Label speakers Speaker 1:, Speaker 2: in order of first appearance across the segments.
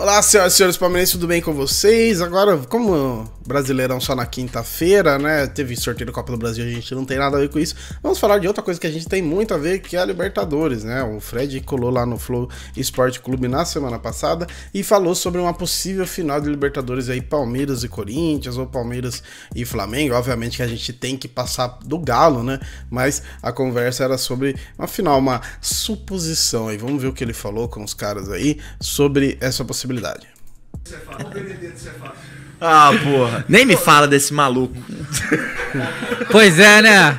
Speaker 1: Olá, senhoras e senhores palmeirenses, tudo bem com vocês? Agora, como Brasileirão só na quinta-feira, né? Teve sorteio da Copa do Brasil, a gente não tem nada a ver com isso. Vamos falar de outra coisa que a gente tem muito a ver, que é a Libertadores, né? O Fred colou lá no Flow Esporte Clube na semana passada e falou sobre uma possível final de Libertadores aí, Palmeiras e Corinthians, ou Palmeiras e Flamengo. Obviamente que a gente tem que passar do galo, né? Mas a conversa era sobre uma final, uma suposição aí. Vamos ver o que ele falou com os caras aí sobre essa possibilidade.
Speaker 2: Isso é O Benedetto, você fala. Ah, porra.
Speaker 1: Nem me fala desse maluco.
Speaker 2: pois é, né?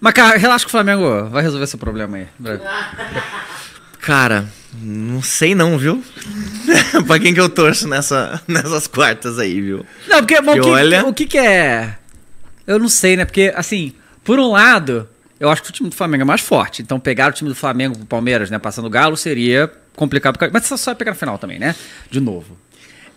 Speaker 2: Mas, cara, relaxa que o Flamengo vai resolver esse problema aí. Cara, não sei não, viu? pra quem que eu torço nessa, nessas quartas aí, viu? Não, porque, bom, porque que, olha... o que que é... Eu não sei, né? Porque, assim, por um lado, eu acho que o time do Flamengo é mais forte. Então, pegar o time do Flamengo pro Palmeiras, né? Passando o Galo seria complicado. Mas só pegar no final também, né? De novo.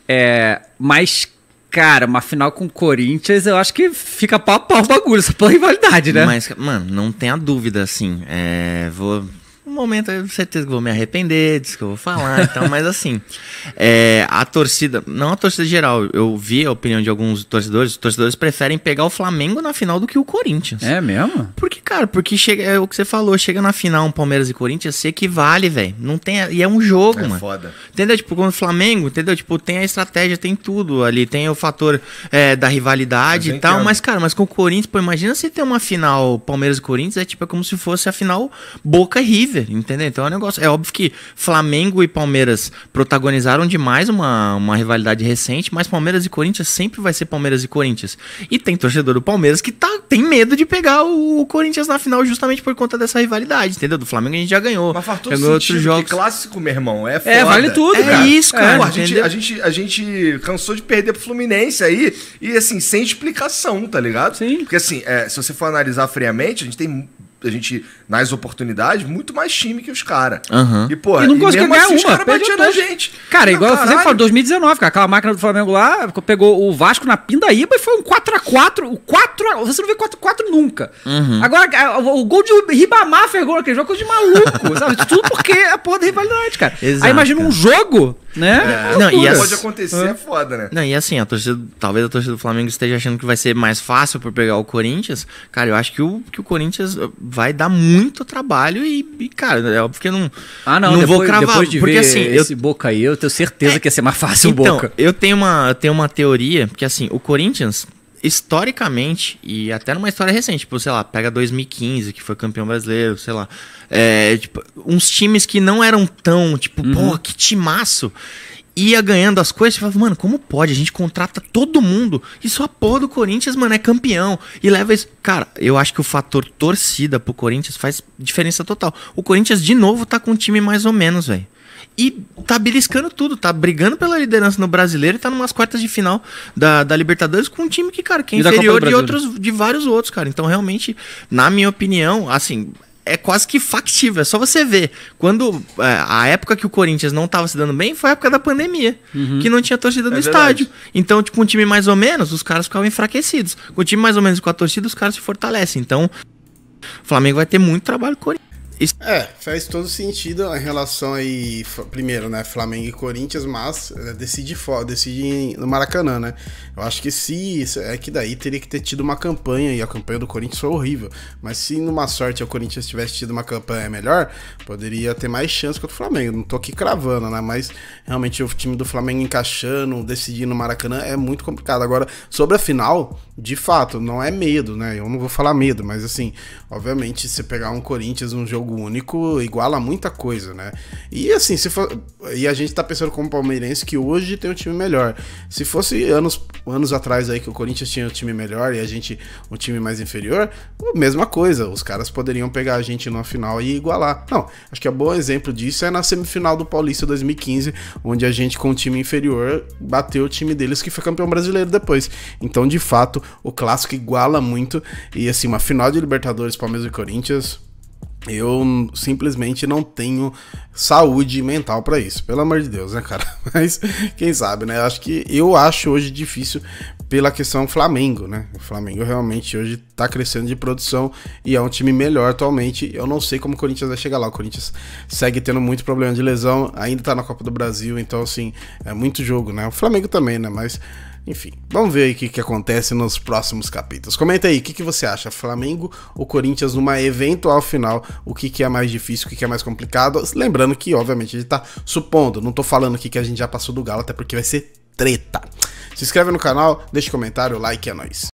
Speaker 2: É, mas Cara, uma final com o Corinthians, eu acho que fica pau a pau o bagulho, só pela é rivalidade, né? Mas, mano, não tenha dúvida, assim. É, vou um momento eu certeza que vou me arrepender disso que eu vou falar então mas assim é, a torcida não a torcida geral eu vi a opinião de alguns torcedores os torcedores preferem pegar o Flamengo na final do que o Corinthians é mesmo porque cara porque chega é o que você falou chega na final um Palmeiras e Corinthians você equivale velho não tem e é um jogo é mano foda. entendeu tipo quando o Flamengo entendeu tipo tem a estratégia tem tudo ali tem o fator é, da rivalidade e tal mas cara mas com o Corinthians pô imagina se ter uma final Palmeiras e Corinthians é tipo é como se fosse a final Boca River entendeu? Então é um negócio. É óbvio que Flamengo e Palmeiras protagonizaram demais uma, uma rivalidade recente, mas Palmeiras e Corinthians sempre vai ser Palmeiras e Corinthians. E tem torcedor do Palmeiras que tá, tem medo de pegar o, o Corinthians na final justamente por conta dessa rivalidade, entendeu? Do Flamengo a gente já ganhou. Mas faz todo ganhou jogos. clássico, meu irmão, é, é foda. É, vale tudo, É cara. isso, é, cara. É, a, gente, a, gente, a gente cansou de perder pro Fluminense aí, e assim, sem explicação, tá ligado? Sim. Porque assim, é, se você for analisar friamente, a gente tem a gente, nas oportunidades, muito mais time que os caras. Uhum. E, pô, e não conseguiu ganhar assim, uma, os caras na gente.
Speaker 1: Cara, igual caralho. eu em
Speaker 2: 2019, cara, aquela máquina do Flamengo lá, pegou o Vasco na pindaíba e foi um 4x4, o 4 você não vê 4x4 nunca. Uhum. Agora, o gol de Ribamar fez gol naquele jogo, de maluco, sabe? Tudo porque é a porra da rivalidade, cara. Exato, Aí imagina um jogo, né? É. Não, e assim, pode acontecer, é foda, né? Não, e assim, a torcida, talvez a torcida do Flamengo esteja achando que vai ser mais fácil por pegar o Corinthians. Cara, eu acho que o, que o Corinthians vai dar muito trabalho e, e cara, é óbvio que eu não, ah, não, não depois, vou cravar. Depois de porque, ver assim, esse eu, Boca aí, eu tenho certeza é, que ia ser mais fácil o então, Boca. Eu tenho uma, eu tenho uma teoria, porque assim, o Corinthians, historicamente, e até numa história recente, tipo, sei lá, pega 2015, que foi campeão brasileiro, sei lá. É, tipo, uns times que não eram tão, tipo, uhum. pô, que timaço ia ganhando as coisas, você fala, mano, como pode? A gente contrata todo mundo e só a porra do Corinthians, mano, é campeão. E leva isso. Cara, eu acho que o fator torcida pro Corinthians faz diferença total. O Corinthians, de novo, tá com um time mais ou menos, velho. E tá beliscando tudo, tá brigando pela liderança no brasileiro e tá numas quartas de final da, da Libertadores com um time que, cara, que é inferior de né? outros, de vários outros, cara. Então, realmente, na minha opinião, assim, é quase que factível, é só você ver. Quando é, a época que o Corinthians não estava se dando bem foi a época da pandemia, uhum. que não tinha torcida no é estádio. Então, tipo, um time mais ou menos, os caras ficavam enfraquecidos. Com um time mais ou menos com a torcida, os caras se fortalecem. Então, o Flamengo vai ter muito
Speaker 1: trabalho com o Corinthians. Isso... É, faz todo sentido em relação aí, primeiro, né, Flamengo e Corinthians, mas né, decide fora, decide no Maracanã, né? Eu acho que se é que daí teria que ter tido uma campanha e a campanha do Corinthians foi horrível, mas se numa sorte o Corinthians tivesse tido uma campanha melhor, poderia ter mais chance contra o Flamengo. Não tô aqui cravando, né, mas realmente o time do Flamengo encaixando, decidindo no Maracanã é muito complicado. Agora, sobre a final, de fato, não é medo, né? Eu não vou falar medo, mas assim, obviamente, se pegar um Corinthians um jogo único iguala muita coisa, né? E assim, se for, e a gente tá pensando como palmeirense que hoje tem um time melhor. Se fosse anos, anos atrás aí que o Corinthians tinha um time melhor e a gente um time mais inferior, mesma coisa, os caras poderiam pegar a gente numa final e igualar. Não, acho que é um bom exemplo disso é na semifinal do Paulista 2015, onde a gente com o um time inferior bateu o time deles que foi campeão brasileiro depois. Então, de fato, o clássico iguala muito e assim, uma final de Libertadores Palmeiras e Corinthians eu simplesmente não tenho saúde mental para isso, pelo amor de Deus, né, cara? Mas quem sabe, né? Acho que eu acho hoje difícil pela questão Flamengo, né? O Flamengo realmente hoje tá crescendo de produção e é um time melhor atualmente. Eu não sei como o Corinthians vai chegar lá. O Corinthians segue tendo muito problema de lesão, ainda tá na Copa do Brasil, então assim, é muito jogo, né? O Flamengo também, né? Mas enfim, vamos ver aí o que, que, acontece nos próximos capítulos. Comenta aí, o que, que, você acha? Flamengo ou Corinthians numa eventual final? O que, que é mais difícil, o que, é mais complicado? Lembrando que, obviamente, a gente tá supondo, não tô falando aqui que a gente já passou do Galo, até porque vai ser treta. Se inscreve no canal, deixa um comentário, like, é nóis.